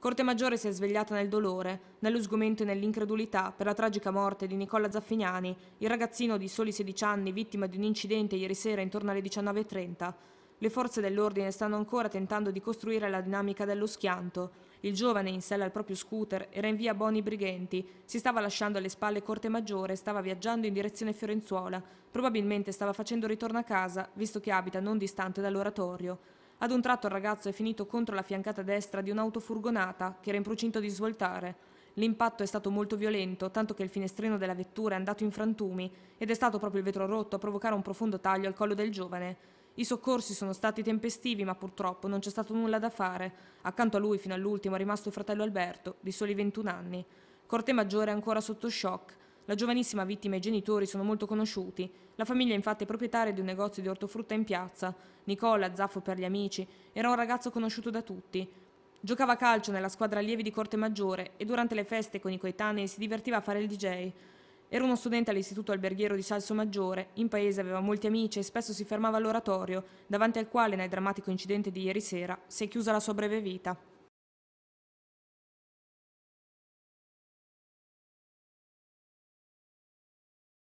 Corte Maggiore si è svegliata nel dolore, nello sgomento e nell'incredulità per la tragica morte di Nicola Zaffignani, il ragazzino di soli 16 anni vittima di un incidente ieri sera intorno alle 19.30. Le forze dell'ordine stanno ancora tentando di costruire la dinamica dello schianto. Il giovane, in sella al proprio scooter, era in via Boni Brighenti, si stava lasciando alle spalle Corte Maggiore e stava viaggiando in direzione Fiorenzuola. Probabilmente stava facendo ritorno a casa, visto che abita non distante dall'oratorio. Ad un tratto il ragazzo è finito contro la fiancata destra di un'autofurgonata che era in procinto di svoltare. L'impatto è stato molto violento, tanto che il finestrino della vettura è andato in frantumi ed è stato proprio il vetro rotto a provocare un profondo taglio al collo del giovane. I soccorsi sono stati tempestivi, ma purtroppo non c'è stato nulla da fare. Accanto a lui fino all'ultimo è rimasto il fratello Alberto, di soli 21 anni. Corte Maggiore è ancora sotto shock. La giovanissima vittima e i genitori sono molto conosciuti. La famiglia infatti è proprietaria di un negozio di ortofrutta in piazza. Nicola, zaffo per gli amici, era un ragazzo conosciuto da tutti. Giocava a calcio nella squadra allievi di Corte Maggiore e durante le feste con i coetanei si divertiva a fare il DJ. Era uno studente all'istituto alberghiero di Salso Maggiore, in paese aveva molti amici e spesso si fermava all'oratorio, davanti al quale nel drammatico incidente di ieri sera si è chiusa la sua breve vita.